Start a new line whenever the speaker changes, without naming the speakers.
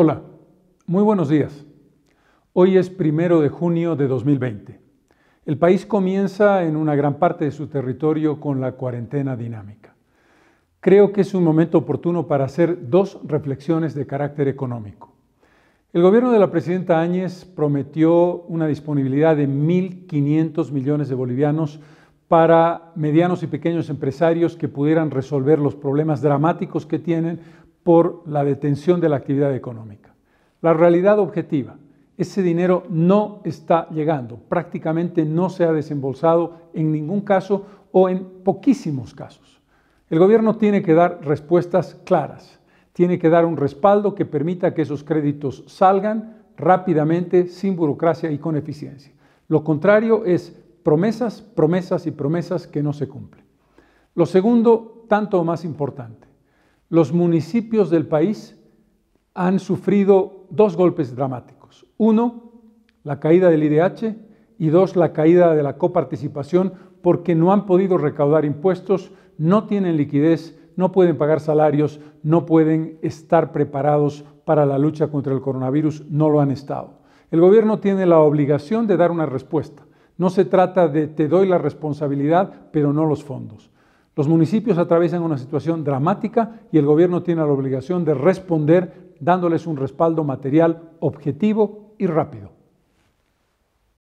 Hola, muy buenos días. Hoy es primero de junio de 2020. El país comienza en una gran parte de su territorio con la cuarentena dinámica. Creo que es un momento oportuno para hacer dos reflexiones de carácter económico. El gobierno de la presidenta Áñez prometió una disponibilidad de 1.500 millones de bolivianos para medianos y pequeños empresarios que pudieran resolver los problemas dramáticos que tienen por la detención de la actividad económica. La realidad objetiva, ese dinero no está llegando, prácticamente no se ha desembolsado en ningún caso o en poquísimos casos. El gobierno tiene que dar respuestas claras, tiene que dar un respaldo que permita que esos créditos salgan rápidamente, sin burocracia y con eficiencia. Lo contrario es promesas, promesas y promesas que no se cumplen. Lo segundo, tanto más importante, los municipios del país han sufrido dos golpes dramáticos. Uno, la caída del IDH y dos, la caída de la coparticipación porque no han podido recaudar impuestos, no tienen liquidez, no pueden pagar salarios, no pueden estar preparados para la lucha contra el coronavirus, no lo han estado. El gobierno tiene la obligación de dar una respuesta. No se trata de te doy la responsabilidad, pero no los fondos. Los municipios atraviesan una situación dramática y el gobierno tiene la obligación de responder dándoles un respaldo material objetivo y rápido.